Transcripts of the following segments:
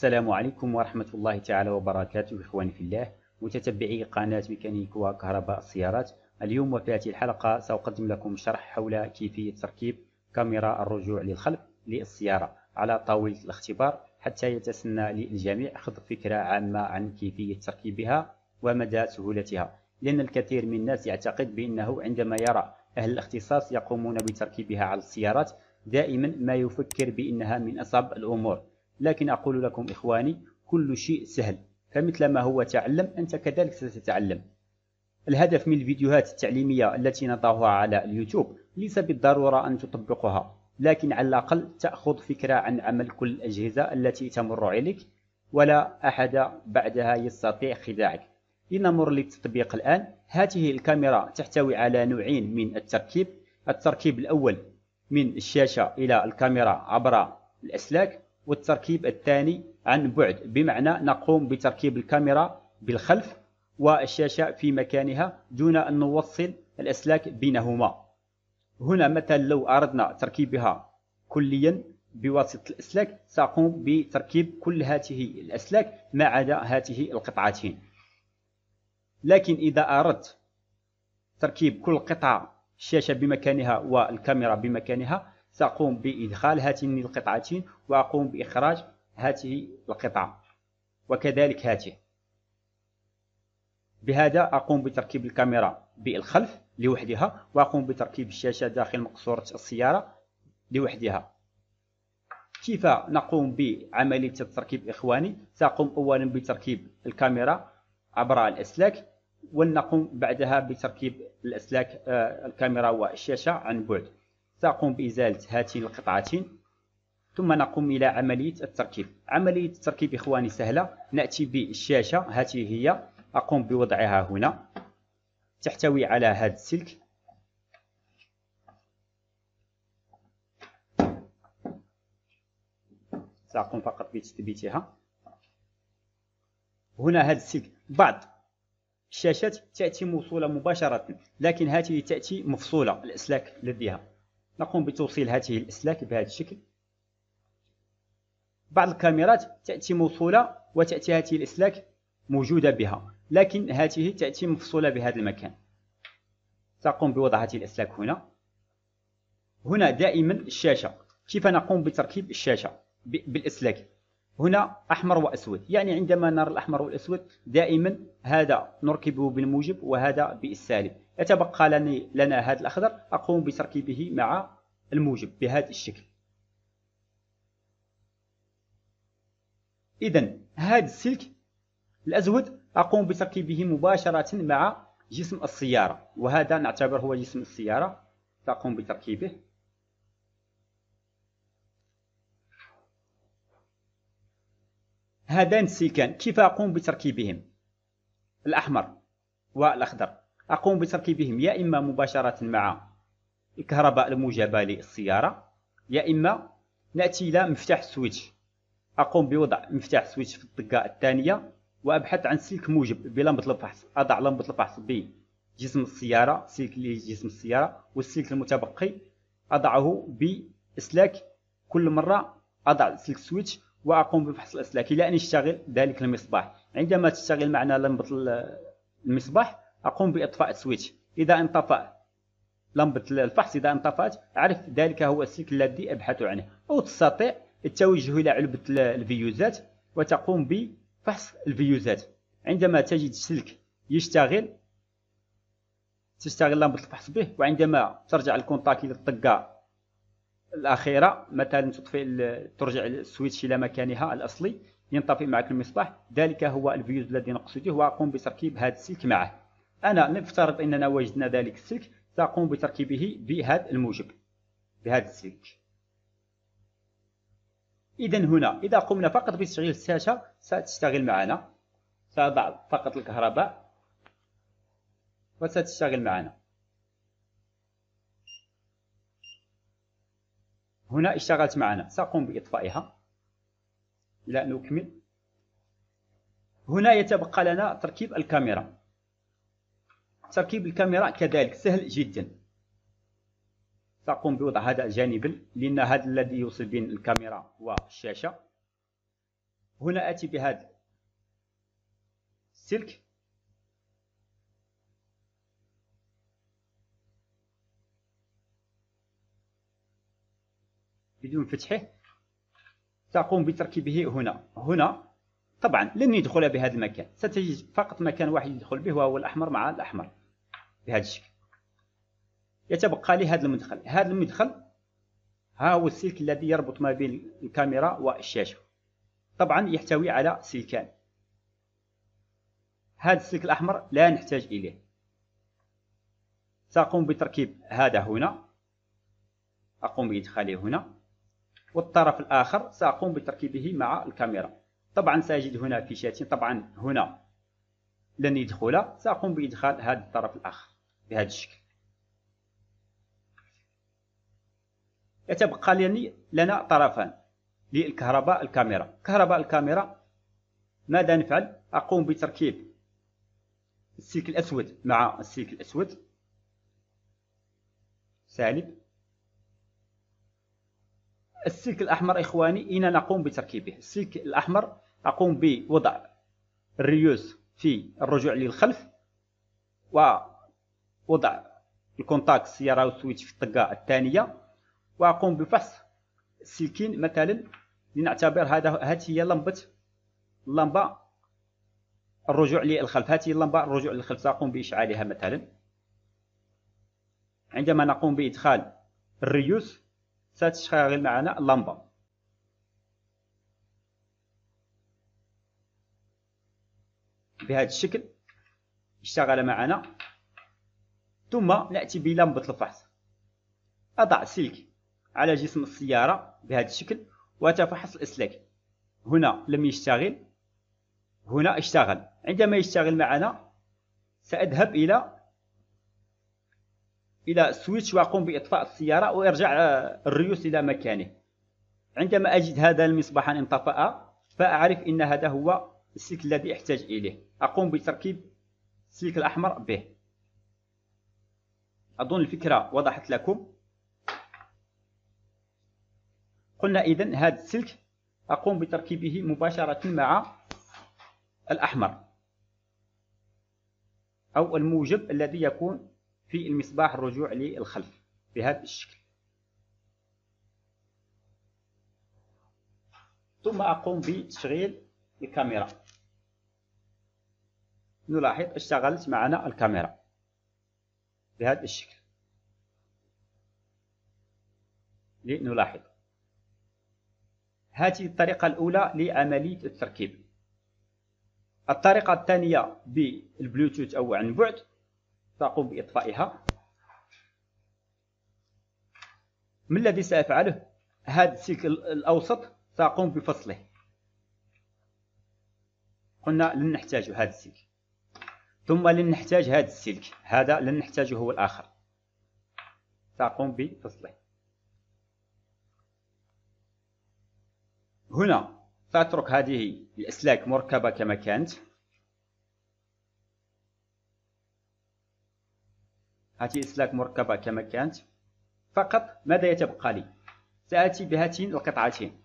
السلام عليكم ورحمة الله تعالى وبركاته إخواني في الله متتبعي قناة ميكانيك وكهرباء السيارات اليوم وفي هذه الحلقة سأقدم لكم شرح حول كيفية تركيب كاميرا الرجوع للخلف للسيارة على طاولة الاختبار حتى يتسنى للجميع أخذ فكرة عامة عن كيفية تركيبها ومدى سهولتها لأن الكثير من الناس يعتقد بأنه عندما يرى أهل الاختصاص يقومون بتركيبها على السيارات دائما ما يفكر بأنها من أصعب الأمور لكن أقول لكم إخواني كل شيء سهل فمثل ما هو تعلم أنت كذلك ستتعلم الهدف من الفيديوهات التعليمية التي نضعها على اليوتيوب ليس بالضرورة أن تطبقها لكن على الأقل تأخذ فكرة عن عمل كل الأجهزة التي تمر عليك ولا أحد بعدها يستطيع خداعك لنمر للتطبيق الآن هذه الكاميرا تحتوي على نوعين من التركيب التركيب الأول من الشاشة إلى الكاميرا عبر الأسلاك والتركيب الثاني عن بعد بمعنى نقوم بتركيب الكاميرا بالخلف والشاشة في مكانها دون أن نوصل الأسلاك بينهما هنا مثلا لو أردنا تركيبها كليا بواسطة الأسلاك سأقوم بتركيب كل هذه الأسلاك ما عدا هذه القطعتين لكن إذا أردت تركيب كل قطعة الشاشة بمكانها والكاميرا بمكانها سأقوم بإدخال هاتين القطعتين وأقوم بإخراج هذه القطعة وكذلك هاته بهذا أقوم بتركيب الكاميرا بالخلف لوحدها وأقوم بتركيب الشاشة داخل مقصورة السيارة لوحدها كيف نقوم بعملية التركيب إخواني سأقوم أولا بتركيب الكاميرا عبر الأسلاك ونقوم بعدها بتركيب الأسلاك آه، الكاميرا والشاشة عن بعد سأقوم بإزالة هاتين القطعتين ثم نقوم إلى عملية التركيب عملية التركيب إخواني سهلة نأتي بالشاشة هذه هي أقوم بوضعها هنا تحتوي على هذا السلك سأقوم فقط بتثبيتها هنا هذا السلك بعض الشاشات تأتي موصولة مباشرة لكن هذه تأتي مفصولة الأسلاك لديها نقوم بتوصيل هذه الأسلاك بهذا الشكل بعض الكاميرات تأتي موصولة وتأتي هذه الأسلاك موجودة بها لكن هذه تأتي مفصولة بهذا المكان تقوم بوضع هذه الأسلاك هنا هنا دائما الشاشة كيف نقوم بتركيب الشاشة بالأسلاك هنا أحمر وأسود يعني عندما نرى الأحمر والأسود دائما هذا نركبه بالموجب وهذا بالسالب يتبقى لنا هذا الأخضر أقوم بتركيبه مع الموجب بهذا الشكل إذا هذا السلك الازود أقوم بتركيبه مباشرة مع جسم السيارة وهذا نعتبر هو جسم السيارة فاقوم بتركيبه هذان السلكان كيف أقوم بتركيبهم الأحمر والأخضر أقوم بتركيبهم يا إما مباشرة مع الكهرباء الموجبة للسيارة يا إما نأتي إلى مفتاح السويتش أقوم بوضع مفتاح السويتش في الطقه الثانية وأبحث عن سلك موجب بلمبة الفحص أضع لمبة الفحص بجسم السيارة سلك لجسم السيارة والسلك المتبقي أضعه بإسلاك كل مرة أضع سلك سويتش واقوم بفحص الاسلاك الى ان يشتغل ذلك المصباح عندما تشتغل معنا لمبه المصباح اقوم باطفاء السويتش اذا انطفأ لمبه الفحص اذا انطفأت اعرف ذلك هو السلك الذي ابحث عنه او تستطيع التوجه الى علبه الفيوزات وتقوم بفحص الفيوزات عندما تجد السلك يشتغل تشتغل لمبه الفحص به وعندما ترجع الكونتاكت الى الطقه الاخيره مثلا تطفئ ترجع السويتش الى مكانها الاصلي ينطفئ معك المصباح ذلك هو الفيوز الذي نقصده واقوم بتركيب هذا السلك معه انا نفترض اننا وجدنا ذلك السلك ساقوم بتركيبه بهذا الموجب بهذا السلك اذا هنا اذا قمنا فقط بتشغيل الشاشه ستشتغل معنا سأضع فقط الكهرباء وستشتغل معنا هنا اشتغلت معنا سأقوم بإطفائها إلى أن أكمل هنا يتبقى لنا تركيب الكاميرا تركيب الكاميرا كذلك سهل جدا سأقوم بوضع هذا جانبا لأن هذا الذي يوصل بين الكاميرا والشاشة هنا آتي بهذا السلك بدون فتحه تقوم بتركيبه هنا هنا طبعا لن يدخل بهذا المكان ستجد فقط مكان واحد يدخل به وهو الأحمر مع الأحمر بهذا الشكل يتبقى لي هذا المدخل هذا المدخل ها هو السلك الذي يربط ما بين الكاميرا والشاشة طبعا يحتوي على سلكان هذا السلك الأحمر لا نحتاج إليه سأقوم بتركيب هذا هنا أقوم بإدخاله هنا والطرف الآخر سأقوم بتركيبه مع الكاميرا طبعا سأجد هنا في شاتين طبعا هنا لن يدخل سأقوم بإدخال هذا الطرف الآخر بهذا الشكل يتبقى لنا طرفان للكهرباء الكاميرا كهرباء الكاميرا ماذا نفعل أقوم بتركيب السلك الأسود مع السلك الأسود سالب السلك الأحمر إخواني اين نقوم بتركيبه السلك الأحمر أقوم بوضع الريوز في الرجوع للخلف ووضع الكونتاكت سيارة وسويتش في الطقة الثانية وأقوم بفحص السلكين مثلا لنعتبر هذا هذه هي لمبة اللمبة الرجوع للخلف هذه اللمبة الرجوع للخلف سأقوم بإشعالها مثلا عندما نقوم بإدخال الريوس ستشتغل معنا اللمبة بهذا الشكل اشتغل معنا ثم نأتي بلمبة الفحص أضع سلك على جسم السيارة بهذا الشكل وتفحص الإسلاك هنا لم يشتغل هنا اشتغل عندما يشتغل معنا سأذهب إلى إلى سويتش وأقوم بإطفاء السيارة وارجع آه، الريوس إلى مكانه عندما أجد هذا المصباح انطفأ فأعرف أن هذا هو السلك الذي أحتاج إليه أقوم بتركيب السلك الأحمر به أظن الفكرة وضحت لكم قلنا إذا هذا السلك أقوم بتركيبه مباشرة مع الأحمر أو الموجب الذي يكون في المصباح الرجوع للخلف بهذا الشكل ثم أقوم بتشغيل الكاميرا نلاحظ اشتغلت معنا الكاميرا بهذا الشكل لنلاحظ هذه الطريقة الأولى لعملية التركيب الطريقة الثانية بالبلوتوث أو عن بعد سأقوم بإطفائها ما الذي سأفعله؟ هذا السلك الأوسط سأقوم بفصله قلنا لن نحتاج هذا السلك ثم لن نحتاج هذا السلك هذا لن نحتاجه هو الآخر سأقوم بفصله هنا سأترك هذه الأسلاك مركبة كما كانت هاتي إسلاك مركبة كما كانت فقط ماذا يتبقى لي؟ سآتي بهاتين القطعتين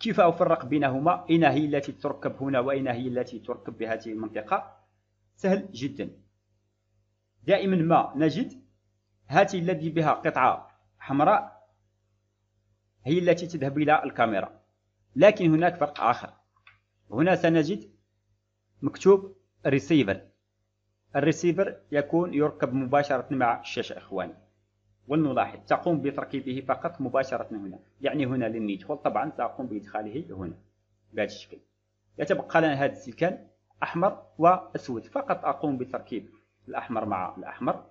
كيف أفرق بينهما؟ أين هي التي تركب هنا وأين هي التي تركب بهذه المنطقة؟ سهل جدا دائما ما نجد هاتي الذي بها قطعة حمراء هي التي تذهب إلى الكاميرا لكن هناك فرق آخر هنا سنجد مكتوب ريسيفر الريسيفر يكون يركب مباشرة مع الشاشة إخواني ولنلاحظ تقوم بتركيبه فقط مباشرة هنا يعني هنا للندخل طبعا سأقوم بإدخاله هنا بهذا الشكل يتبقى لنا هذا السلكان أحمر وأسود فقط أقوم بتركيب الأحمر مع الأحمر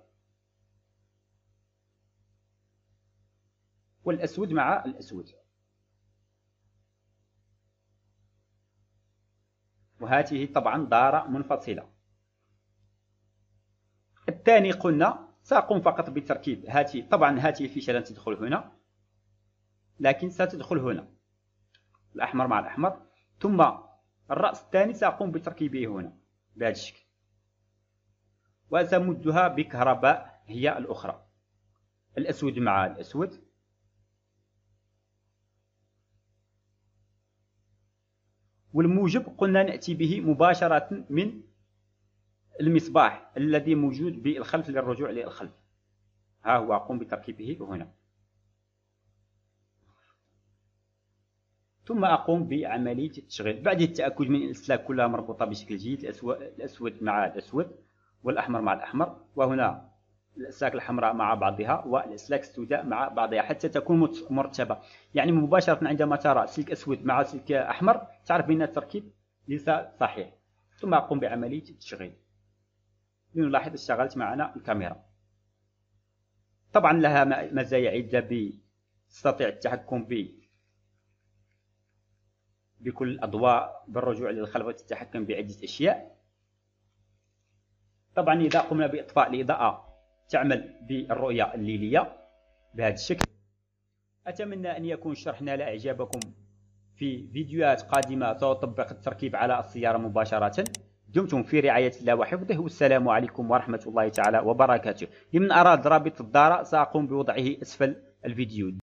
والأسود مع الأسود وهاته طبعا دارة منفصلة الثاني قلنا سأقوم فقط بتركيب هاته طبعا هاتي الفيشة لن تدخل هنا لكن ستدخل هنا الأحمر مع الأحمر ثم الرأس الثاني سأقوم بتركيبه هنا بهذا الشكل وسمدها بكهرباء هي الأخرى الأسود مع الأسود والموجب قلنا نأتي به مباشرة من المصباح الذي موجود بالخلف للرجوع للخلف ها هو قم بتركيبه هنا ثم أقوم بعملية التشغيل بعد التأكد من الأسلاك كلها مربوطة بشكل جيد الأسود مع الأسود والأحمر مع الأحمر وهنا الأسلاك الحمراء مع بعضها والأسلاك السوداء مع بعضها حتى تكون مرتبة يعني مباشرة عندما ترى سلك أسود مع سلك أحمر تعرف بأن التركيب ليس صحيح ثم أقوم بعملية التشغيل لنلاحظ اشتغلت معنا الكاميرا طبعا لها مزايا عدة تستطيع التحكم ب بكل الأضواء بالرجوع للخلف وتتحكم بعدة أشياء طبعا إذا قمنا بإطفاء الإضاءة تعمل بالرؤية الليلية بهذا الشكل أتمنى أن يكون شرحنا لإعجابكم إعجابكم في فيديوهات قادمة سأطبق التركيب على السيارة مباشرة دمتم في رعاية الله وحفظه والسلام عليكم ورحمة الله تعالى وبركاته لمن أراد رابط الدارة سأقوم بوضعه أسفل الفيديو